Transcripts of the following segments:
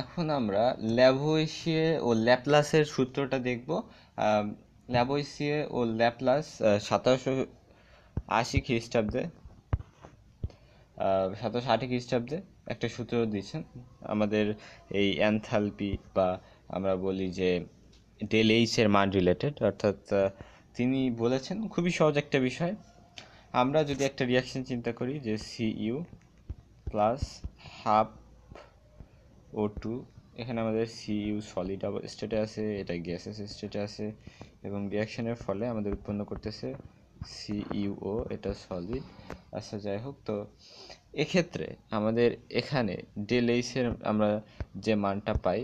এখন আমরা ল্যাভোয়েশিয়ে ও ল্যাপলাসের সূত্রটা দেখব ল্যাভোয়েশিয়ে ও ল্যাপ্লাস সাতাশশো আশি খ্রিস্টাব্দে সাতাশো আশি খ্রিস্টাব্দে একটা সূত্র দিয়েছেন আমাদের এই অ্যানথালপি বা আমরা বলি যে ডেল এইচের মান রিলেটেড অর্থাৎ তিনি বলেছেন খুবই সহজ একটা বিষয় আমরা যদি একটা রিয়াকশন চিন্তা করি যে CU plus half O two এখানে আমাদের সিইউ সলিড স্টেটে আছে এটা গ্যাসেস স্টেটে আছে এবং রিয়াকশনের ফলে আমাদের উৎপন্ন করতেছে সিইউও এটা সলিড আচ্ছা যাই হোক তো এক্ষেত্রে আমাদের এখানে ডেল এইসের আমরা যে মানটা পাই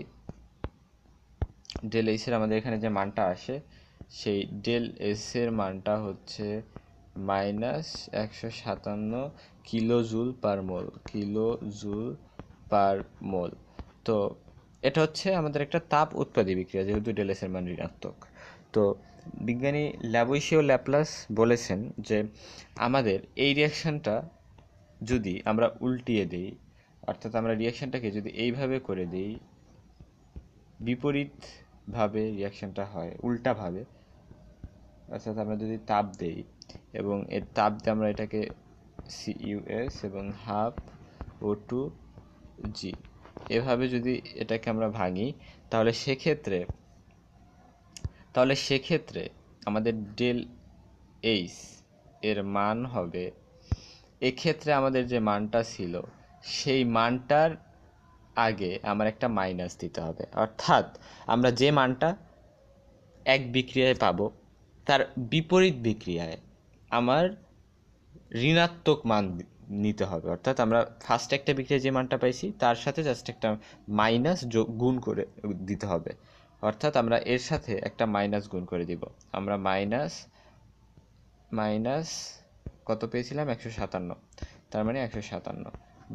ডেল এইসের আমাদের এখানে যে মানটা আসে সেই ডেল এসের মানটা হচ্ছে মাইনাস একশো সাতান্ন kilojoule per mole kilojoule per mole তো এটা হচ্ছে আমাদের একটা তাপ উৎপাদী বিক্রিয়া যেহেতু ডেলেসের মান ঋণাত্মক তো বিজ্ঞানী ল্যাবৈশিও ল্যাপ্লাস বলেছেন যে আমাদের এই রিয়াকশানটা যদি আমরা উল্টিয়ে দিই অর্থাৎ আমরা রিয়াকশানটাকে যদি এইভাবে করে দিই বিপরীতভাবে রিয়াকশানটা হয় উল্টাভাবে অর্থাৎ আমরা যদি তাপ দেই এবং এর তাপ দিয়ে আমরা এটাকে সিইউএস এবং হাফ ও টু জি এভাবে যদি এটাকে আমরা ভাঙি তাহলে সেক্ষেত্রে তাহলে সেক্ষেত্রে আমাদের ডেল এইচ এর মান হবে এক্ষেত্রে আমাদের যে মানটা ছিল সেই মানটার আগে আমার একটা মাইনাস দিতে হবে অর্থাৎ আমরা যে মানটা এক বিক্রিয়ায় পাব তার বিপরীত বিক্রিয়ায় আমার ঋণাত্মক মান নিতে হবে অর্থাৎ আমরা ফার্স্ট একটা বিক্রিয়া যে মানটা পাইছি তার সাথে জাস্ট একটা মাইনাস গুণ করে দিতে হবে অর্থাৎ আমরা এর সাথে একটা মাইনাস গুণ করে দিব আমরা মাইনাস মাইনাস কত পেয়েছিলাম একশো সাতান্ন তার মানে একশো সাতান্ন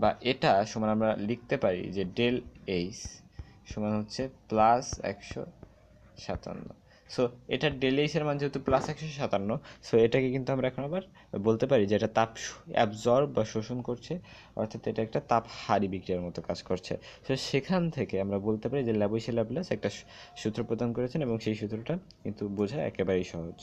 বা এটা সমান আমরা লিখতে পারি যে ডেল এইচ সমান হচ্ছে প্লাস একশো সাতান্ন সো এটা ডেলিসের মান যেহেতু প্লাস একশো সাতান্ন সো এটাকে কিন্তু আমরা এখন আবার বলতে পারি যে এটা তাপ অ্যাবজর্ব বা শোষণ করছে অর্থাৎ এটা একটা তাপ হারি বিক্রিয়ার মতো কাজ করছে সো সেখান থেকে আমরা বলতে পারি যে ল্যাবইসি ল্যাবলাস একটা সূত্র প্রদান করেছেন এবং সেই সূত্রটা কিন্তু বোঝা একেবারেই সহজ